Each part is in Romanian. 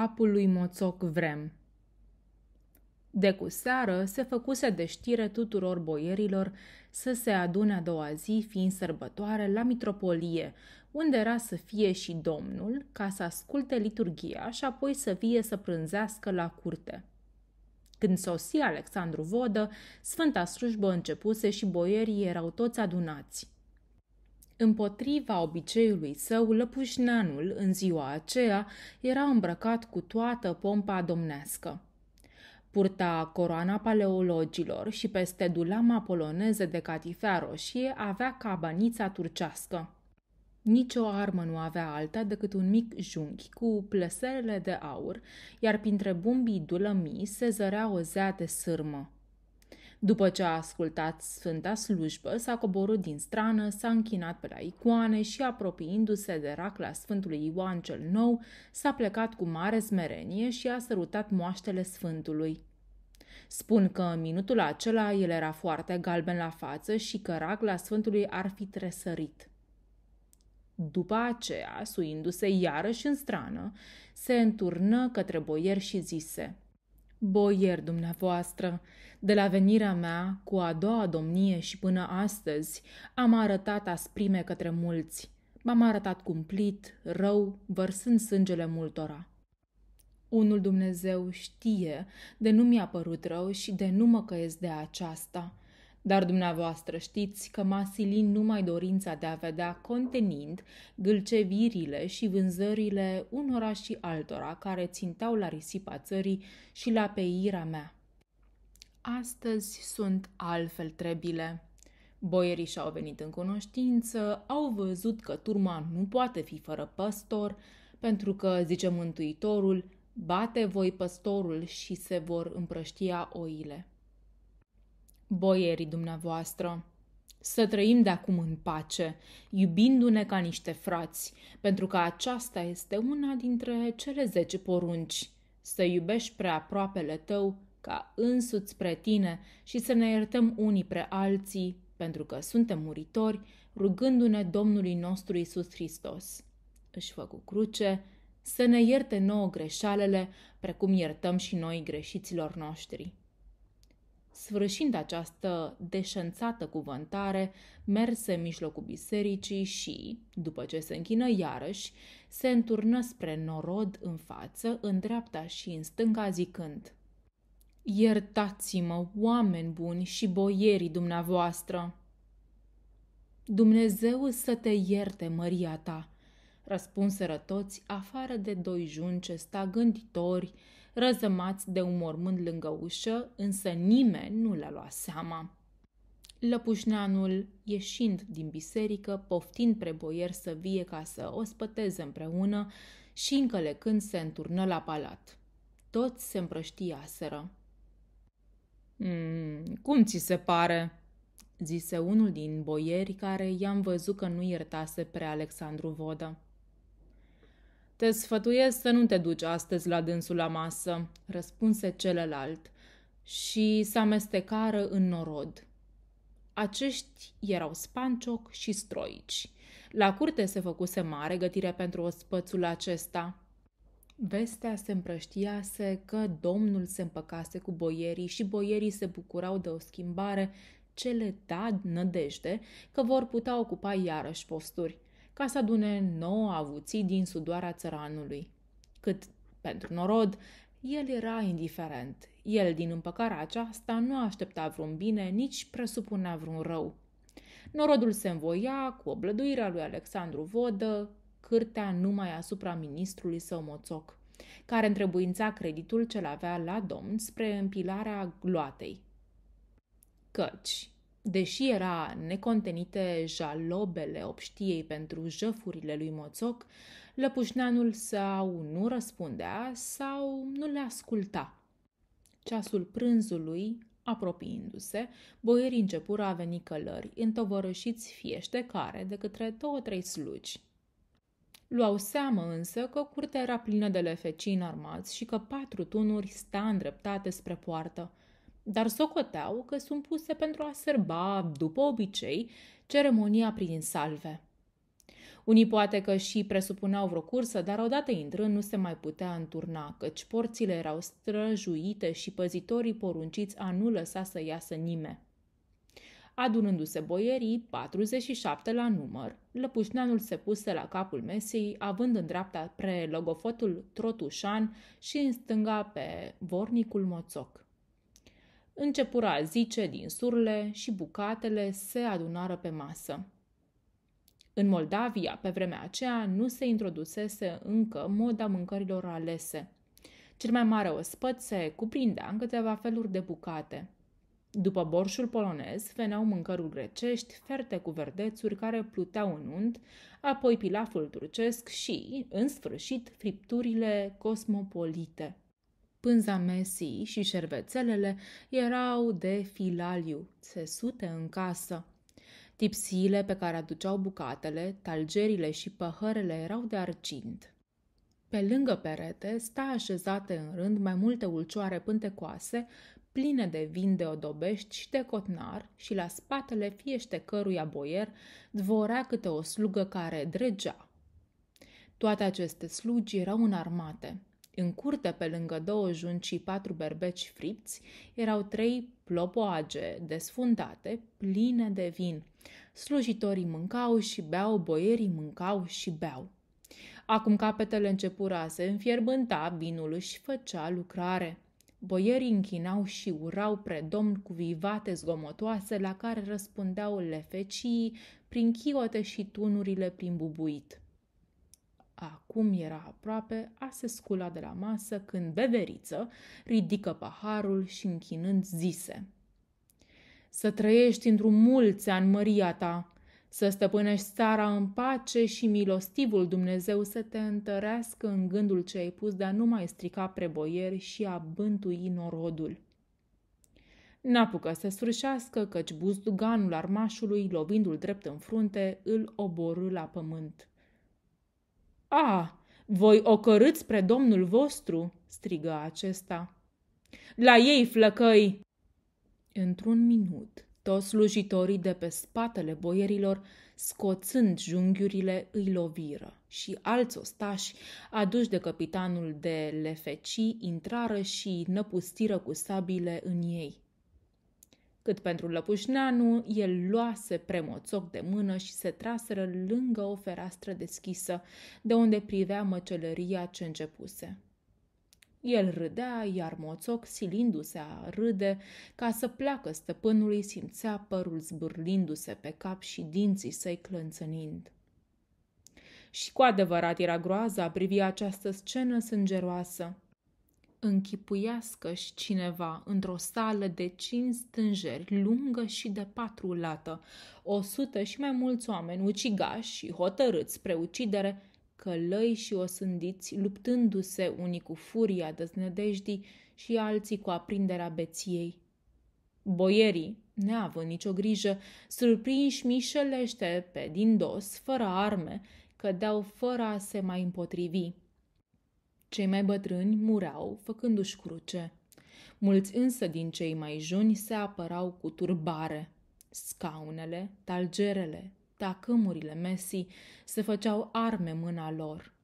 capul lui Moțoc Vrem. De cu seară se făcuse de știre tuturor boierilor să se adune a doua zi, fiind sărbătoare, la mitropolie, unde era să fie și domnul, ca să asculte liturghia și apoi să vie să prânzească la curte. Când sosi Alexandru Vodă, sfânta slujbă începuse și boierii erau toți adunați. Împotriva obiceiului său, lăpușneanul, în ziua aceea, era îmbrăcat cu toată pompa domnească. Purta coroana paleologilor și peste dulama poloneză de catifea roșie avea cabanița turcească. Nici o armă nu avea alta decât un mic junghi cu plăserele de aur, iar printre bumbii dulămii se zărea o zea de sârmă. După ce a ascultat sfânta slujbă, s-a coborât din strană, s-a închinat pe la icoane și, apropiindu-se de racla Sfântului Ioan cel Nou, s-a plecat cu mare smerenie și a sărutat moaștele Sfântului. Spun că în minutul acela el era foarte galben la față și că racla Sfântului ar fi tresărit. După aceea, suindu-se iarăși în strană, se înturnă către boier și zise – boier dumneavoastră, de la venirea mea cu a doua domnie și până astăzi am arătat asprime către mulți. M-am arătat cumplit, rău, vărsând sângele multora. Unul Dumnezeu știe de nu mi-a părut rău și de nu mă căiesc de aceasta – dar dumneavoastră știți că m-a silit numai dorința de a vedea contenind gâlcevirile și vânzările unora și altora care țintau la risipa țării și la peira mea. Astăzi sunt altfel trebile. Boierii și-au venit în cunoștință, au văzut că turma nu poate fi fără păstor, pentru că, zice Mântuitorul, bate voi păstorul și se vor împrăștia oile boierii dumneavoastră. Să trăim de acum în pace, iubindu-ne ca niște frați, pentru că aceasta este una dintre cele zece porunci. Să iubești prea aproapele tău ca însuți spre tine și să ne iertăm unii pre alții, pentru că suntem muritori, rugându-ne Domnului nostru Isus Hristos. Își făcu cruce, să ne ierte nouă greșalele, precum iertăm și noi greșiților noștri. Sfârșind această deșanțată cuvântare, merse în mijlocul bisericii și, după ce se închină iarăși, se înturnă spre norod în față, în dreapta și în stânga, zicând Iertați-mă, oameni buni și boierii dumneavoastră! Dumnezeu să te ierte, Maria ta!" răspunseră toți, afară de doi junce stagânditori, răzămați de un mormânt lângă ușă, însă nimeni nu le-a luat seama. Lăpușneanul, ieșind din biserică, poftind preboier să vie ca să ospăteze împreună și încălecând se înturnă la palat. Toți se împrăștiaseră. Mm, cum ți se pare?" zise unul din boieri care i-am văzut că nu iertase pre Alexandru Vodă. Te sfătuiesc să nu te duci astăzi la dânsul la masă, răspunse celălalt, și s-amestecară în norod. Acești erau spancioc și stroici. La curte se făcuse mare gătire pentru ospățul acesta. Vestea se împrăștiase că domnul se împăcase cu boierii și boierii se bucurau de o schimbare ce le da nădejde că vor putea ocupa iarăși posturi ca să adune nouă avuții din sudoarea țăranului. Cât pentru norod, el era indiferent. El, din împăcarea aceasta, nu aștepta vreun bine, nici presupunea vreun rău. Norodul se învoia cu oblăduirea lui Alexandru Vodă, cârtea numai asupra ministrului său moțoc, care întrebuința creditul ce l avea la domn spre împilarea gloatei. Căci, Deși era necontenite jalobele obștiei pentru jăfurile lui Moțoc, lăpușneanul sau nu răspundea sau nu le asculta. Ceasul prânzului, apropiindu-se, boierii începură a veni călări, întovărășiți fiește care de către două-trei slugi. Luau seamă însă că curtea era plină de lefecii înarmați și că patru tunuri sta îndreptate spre poartă – dar socoteau că sunt puse pentru a sărba, după obicei, ceremonia prin salve. Unii poate că și presupuneau vreo cursă, dar odată intrând nu se mai putea înturna, căci porțile erau străjuite și păzitorii porunciți a nu lăsa să iasă nimeni. Adunându-se boierii, 47 la număr, lăpușneanul se puse la capul mesei, având în dreapta pre logofotul trotușan și în stânga pe vornicul moțoc. Începura zice din surle și bucatele se adunară pe masă. În Moldavia, pe vremea aceea, nu se introdusese încă moda mâncărilor alese. Cel mai mare ospăț se cuprindea în câteva feluri de bucate. După borșul polonez veneau mâncăruri grecești, ferte cu verdețuri care pluteau în unt, apoi pilaful turcesc și, în sfârșit, fripturile cosmopolite – Pânza mesii și șervețelele erau de filaliu, țesute în casă. Tipsiile pe care aduceau bucatele, talgerile și păhărele erau de argint. Pe lângă perete sta așezate în rând mai multe ulcioare pântecoase, pline de vin de odobești și de cotnar și la spatele fiește căruia boier dvorea câte o slugă care dregea. Toate aceste slugi erau înarmate. În curte, pe lângă două junci și patru berbeci fripți, erau trei plopoage desfundate, pline de vin. Slujitorii mâncau și beau, boierii mâncau și beau. Acum capetele începurase, înfierbânta, vinul își făcea lucrare. Boierii închinau și urau predomn cu vivate zgomotoase la care răspundeau lefecii prin chiote și tunurile prin bubuit. Acum era aproape a se scula de la masă când beveriță ridică paharul și închinând zise. Să trăiești într-un mulți ani, măria ta, să stăpânești țara în pace și milostivul Dumnezeu să te întărească în gândul ce ai pus de a nu mai strica preboieri și a bântui norodul. N-apucă să sfârșească căci buzduganul armașului, lovindu-l drept în frunte, îl oborâ la pământ. A, ah, voi ocărâți spre domnul vostru!" strigă acesta. La ei, flăcăi!" Într-un minut, toți slujitorii de pe spatele boierilor, scoțând junghiurile, îi loviră și alți ostași, aduși de capitanul de lefeci, intrară și năpustiră cu sabile în ei cât pentru Lăpușneanu, el luase premoțoc de mână și se traseră lângă o fereastră deschisă, de unde privea măcelăria ce începuse. El râdea, iar Moțoc, silindu-se a râde, ca să pleacă stăpânului, simțea părul zbârlindu-se pe cap și dinții săi clănțănind. Și cu adevărat era groaza a privi această scenă sângeroasă – închipuiască-și cineva într-o sală de cinci stânjeri, lungă și de patru lată, o sută și mai mulți oameni, ucigași și hotărâți spre ucidere, călăi și osândiți, luptându-se unii cu furia deznădejdii și alții cu aprinderea beției. Boierii, neavând nicio grijă, surprinși mișelește pe din dos, fără arme, cădeau fără a se mai împotrivi. Cei mai bătrâni murau, făcându-și cruce. Mulți însă din cei mai juni se apărau cu turbare. Scaunele, talgerele, tacâmurile mesii se făceau arme mâna lor.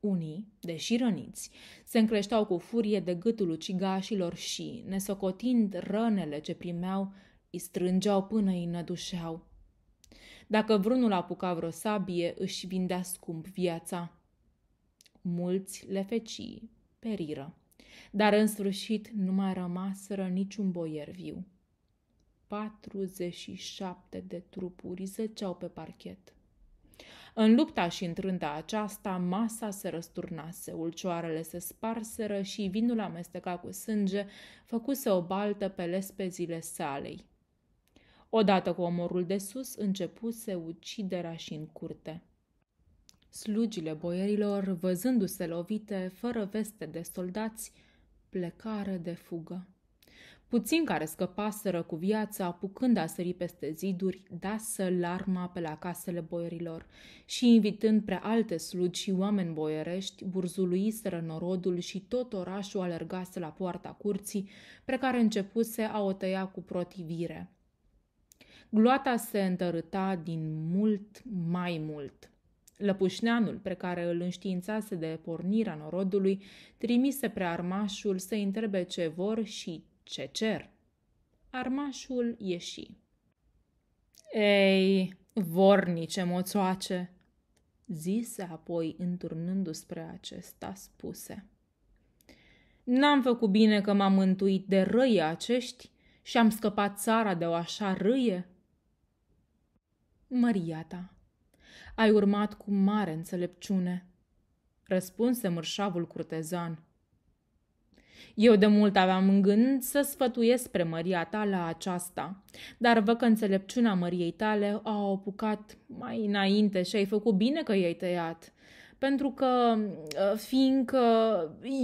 Unii, deși răniți, se încreșteau cu furie de gâtul ucigașilor și, nesocotind rănele ce primeau, îi strângeau până îi nădușeau. Dacă vrunul apuca vreo sabie, își vindea scump viața mulți lefecii periră, dar în sfârșit nu mai rămaseră niciun boier viu. 47 de trupuri zăceau pe parchet. În lupta și întrânda aceasta, masa se răsturnase, ulcioarele se sparseră și vinul amestecat cu sânge făcuse o baltă pe lespezile salei. Odată cu omorul de sus, începuse uciderea și în curte. Slugile boierilor, văzându-se lovite, fără veste de soldați, plecare de fugă. Puțin care scăpaseră cu viața, apucând a sări peste ziduri, dasă larma pe la casele boierilor și, invitând prea alte slugi și oameni boierești, burzuluiseră norodul și tot orașul alergase la poarta curții, pe care începuse a o tăia cu protivire. Gloata se întărâta din mult mai mult. Lăpușneanul, pe care îl înștiințase de pornirea norodului, trimise pre armașul să întrebe ce vor și ce cer. Armașul ieși. Ei, vornice moțoace, zise apoi, înturnându spre acesta, spuse. N-am făcut bine că m-am mântuit de răie acești și am scăpat țara de o așa râie. Măriata, ta, ai urmat cu mare înțelepciune, răspunse mărșavul curtezan. Eu de mult aveam în gând să sfătuiesc spre măria ta la aceasta, dar văd că înțelepciunea măriei tale a apucat mai înainte și ai făcut bine că i-ai tăiat, pentru că, ă, fiindcă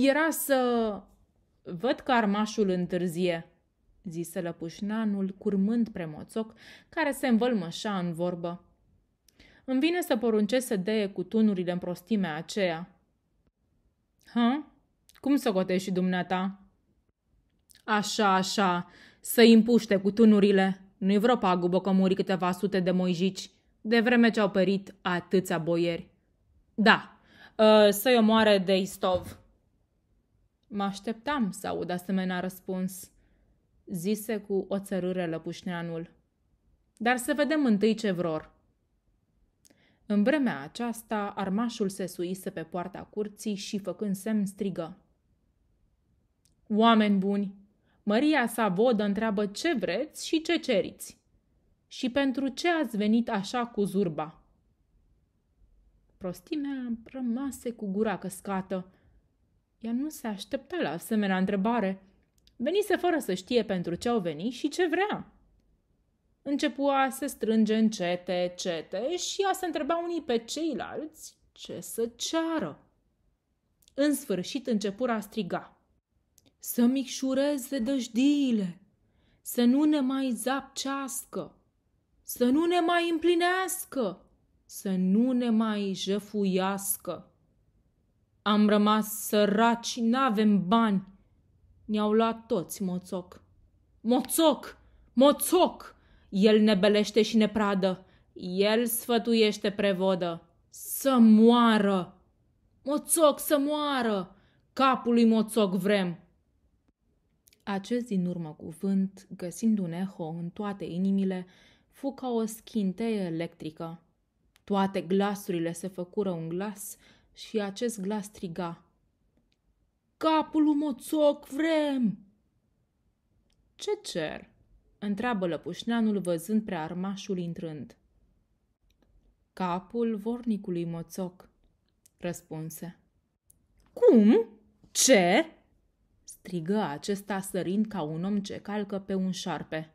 era să... Văd că armașul întârzie, zise lăpușnanul, curmând premoțoc, care se învălmășa în vorbă. Îmi vine să poruncesc să deie cu tunurile în prostimea aceea. Hă? Cum să gotești și dumneata? Așa, așa, să impuște cu tunurile. Nu-i vreo pagubă că muri câteva sute de moijici, de vreme ce au părit atâția boieri. Da, ă, să-i omoare de istov. Mă așteptam să aud asemenea răspuns, zise cu o țărâre lăpușneanul. Dar să vedem întâi ce vror. În vremea aceasta, armașul se suise pe poarta curții și, făcând semn, strigă. Oameni buni, Maria sa vodă întreabă ce vreți și ce ceriți. Și pentru ce ați venit așa cu zurba? Prostimea rămase cu gura căscată. Ea nu se aștepta la asemenea întrebare. Venise fără să știe pentru ce au venit și ce vrea începua să se strânge încete, cete și a se întreba unii pe ceilalți ce să ceară. În sfârșit începura a striga. Să micșureze dăjdiile, să nu ne mai zapcească, să nu ne mai împlinească, să nu ne mai jefuiască. Am rămas săraci, n-avem bani, ne-au luat toți moțoc. Moțoc! Moțoc! El ne belește și ne pradă. El sfătuiește prevodă. Să moară! Moțoc să moară! Capul lui Moțoc vrem! Acest din urmă cuvânt, găsind un eho în toate inimile, fu ca o schinteie electrică. Toate glasurile se făcură un glas și acest glas striga. Capul lui Moțoc vrem! Ce cer? Întreabă lăpușneanul văzând prea armașul intrând. Capul vornicului moțoc, răspunse. Cum? Ce? strigă acesta sărind ca un om ce calcă pe un șarpe.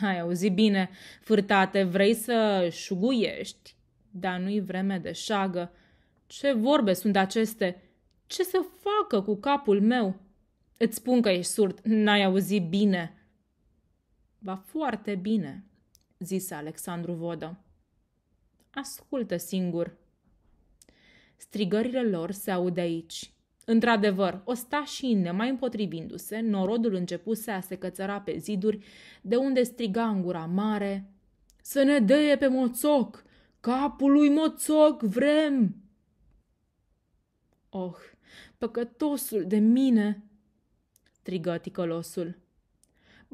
Ai auzit bine, fârtate, vrei să șuguiești, dar nu-i vreme de șagă. Ce vorbe sunt aceste? Ce să facă cu capul meu? Îți spun că ești surd, n-ai auzit bine. Va foarte bine, zise Alexandru Vodă. Ascultă singur. Strigările lor se aud aici. Într-adevăr, și nemai împotrivindu-se, norodul începuse a se cățăra pe ziduri, de unde striga în gura mare, Să ne dăie pe moțoc! Capul lui moțoc vrem!" Oh, păcătosul de mine!" strigă ticălosul.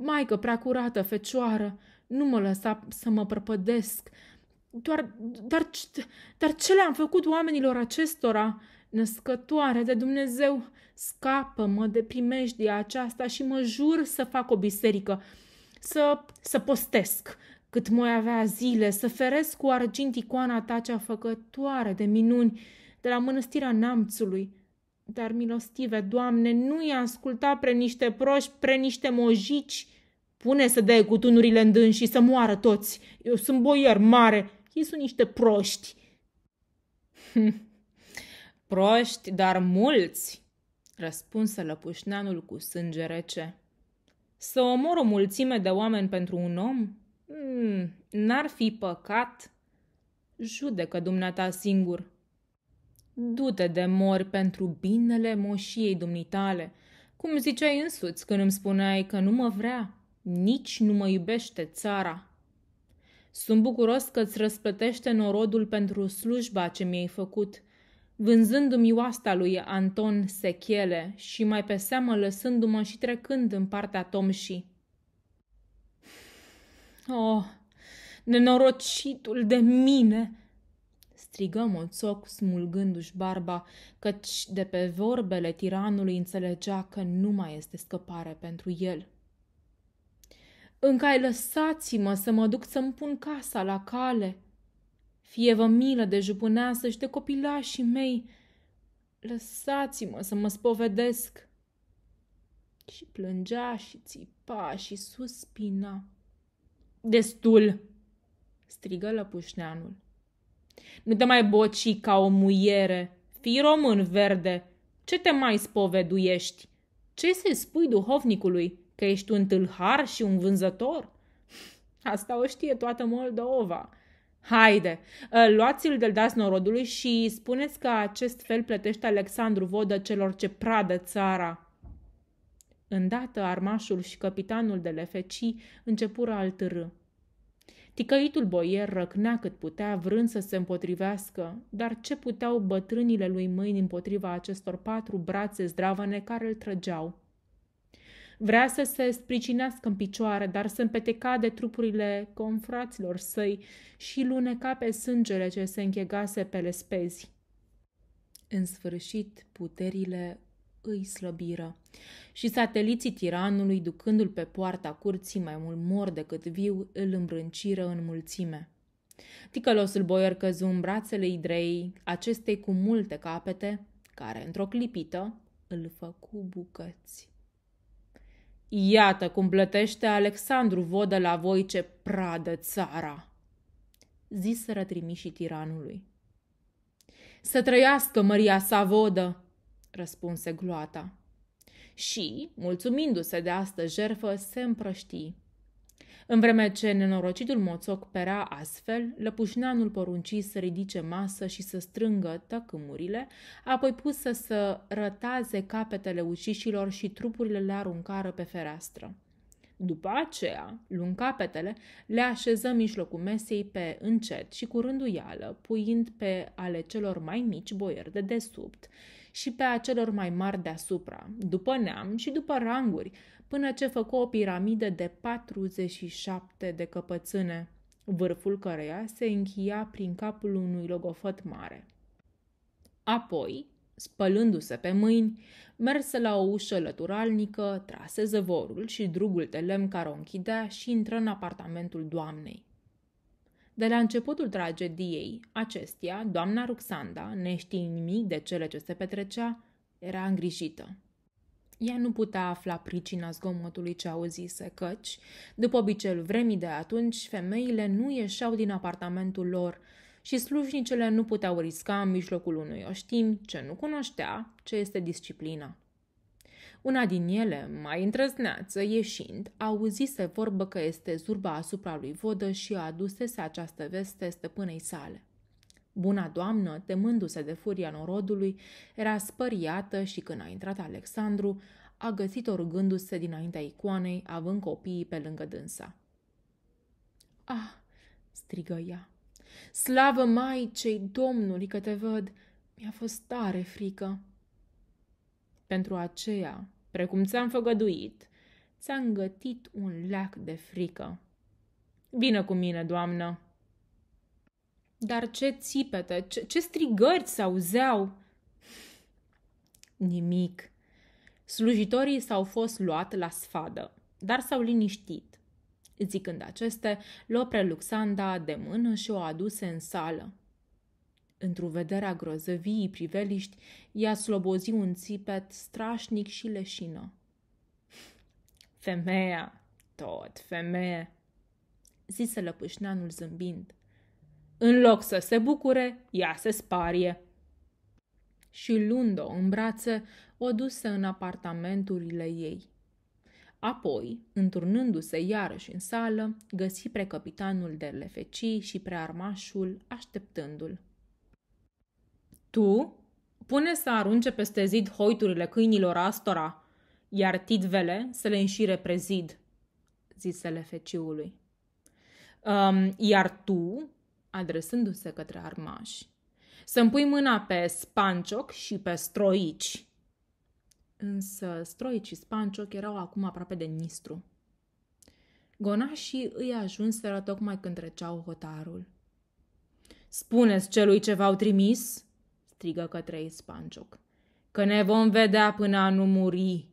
Maică prea curată, fecioară, nu mă lăsa să mă prăpădesc. Doar, dar, dar ce le-am făcut oamenilor acestora? Născătoare de Dumnezeu, scapă-mă de primejdia aceasta și mă jur să fac o biserică, să, să postesc cât mai avea zile, să feresc cu argint icoana ta cea făcătoare de minuni de la mănăstirea Namțului. Dar milostive, Doamne, nu i-a ascultat pre niște proști, pre niște mojici. Pune să dea cu tunurile în dâns și să moară toți. Eu sunt boier mare. Ei sunt niște proști. proști, dar mulți, răspunse lăpușneanul cu sânge rece. Să omor o mulțime de oameni pentru un om? Mm, n-ar fi păcat? Judecă dumneata singur. Du-te de mor pentru binele moșiei dumnitale, cum ziceai însuți când îmi spuneai că nu mă vrea, nici nu mă iubește țara. Sunt bucuros că îți răsplătește norodul pentru slujba ce mi-ai făcut, vânzându-mi oasta lui Anton Sechele și mai pe seamă lăsându-mă și trecând în partea Tomșii. Oh, nenorocitul de mine!" strigă Moțoc, smulgându-și barba, căci de pe vorbele tiranului înțelegea că nu mai este scăpare pentru el. Încă ai lăsați-mă să mă duc să-mi pun casa la cale. Fie vă milă de jupâneasă și de copilașii mei. Lăsați-mă să mă spovedesc. Și plângea și țipa și suspina. Destul, strigă lăpușneanul. Nu te mai boci ca o muiere, fii român verde, ce te mai spoveduiești? Ce să spui duhovnicului, că ești un tâlhar și un vânzător? Asta o știe toată Moldova. Haide, ă, luați-l de dați norodului și spuneți că acest fel plătește Alexandru Vodă celor ce pradă țara. Îndată armașul și capitanul de lefecii începură al târâ. Ticăitul boier răcnea cât putea, vrând să se împotrivească, dar ce puteau bătrânile lui mâini împotriva acestor patru brațe zdravăne care îl trăgeau? Vrea să se spricinească în picioare, dar se împeteca de trupurile confraților săi și luneca pe sângele ce se închegase pe lespezi. În sfârșit, puterile îi slăbiră. Și sateliții tiranului, ducându-l pe poarta curții mai mult mor decât viu, îl îmbrânciră în mulțime. Ticălosul boier căzu în brațele idrei, acestei cu multe capete, care, într-o clipită, îl făcu bucăți. Iată cum plătește Alexandru Vodă la voi ce pradă țara!" ziseră trimișii tiranului. Să trăiască Maria vodă! răspunse gloata. Și, mulțumindu-se de astă jerfă, se împrăști. În vreme ce nenorocitul moțoc pera astfel, lăpușneanul porunci să ridice masă și să strângă tăcâmurile, apoi pusă să rătaze capetele ușișilor și trupurile le aruncară pe fereastră. După aceea, luând capetele, le așeză mijlocul mesei pe încet și cu rânduială, puind pe ale celor mai mici boieri de desubt și pe acelor mai mari deasupra, după neam și după ranguri, până ce făcu o piramidă de 47 de căpățâne, vârful căreia se închia prin capul unui logofăt mare. Apoi, spălându-se pe mâini, merse la o ușă lăturalnică, trase zăvorul și drugul de lemn care o închidea și intră în apartamentul doamnei. De la începutul tragediei, acestia, doamna Ruxanda, neștiind nimic de cele ce se petrecea, era îngrijită. Ea nu putea afla pricina zgomotului ce auzise, căci, după obiceiul vremii de atunci, femeile nu ieșeau din apartamentul lor și slujnicele nu puteau risca în mijlocul unui oștim ce nu cunoștea ce este disciplina. Una din ele, mai îndrăzneață, ieșind, auzise vorbă că este zurba asupra lui Vodă și a adusese această veste stăpânei sale. Buna doamnă, temându-se de furia norodului, era spăriată și când a intrat Alexandru, a găsit-o rugându-se dinaintea icoanei, având copiii pe lângă dânsa. Ah, strigă ea, slavă cei Domnului că te văd! Mi-a fost tare frică! Pentru aceea, precum ți-am făgăduit, ți-a îngătit un lac de frică. Vină cu mine, doamnă! Dar ce țipete, ce, ce strigări s-auzeau! Nimic. Slujitorii s-au fost luat la sfadă, dar s-au liniștit. Zicând aceste, l-o Luxanda de mână și o aduse în sală. Într-o vederea grozăviei priveliști, ea slobozi un țipet strașnic și leșină. Femeia, tot femeie, zise lăpâșneanul zâmbind. În loc să se bucure, ea se sparie. Și luând-o în brațe, o duse în apartamenturile ei. Apoi, înturnându-se iarăși în sală, găsi pre de lefecii și prearmașul așteptându-l. Tu pune să arunce peste zid hoiturile câinilor astora, iar titvele să le înșire pe zid, zisele feciului. Um, iar tu, adresându-se către armași, să-mi pui mâna pe spancioc și pe stroici. Însă stroici și spancioc erau acum aproape de nistru. Gonașii îi ajunseră tocmai când treceau hotarul. Spuneți celui ce v-au trimis?" strigă către Ispancioc. Că ne vom vedea până a nu muri!"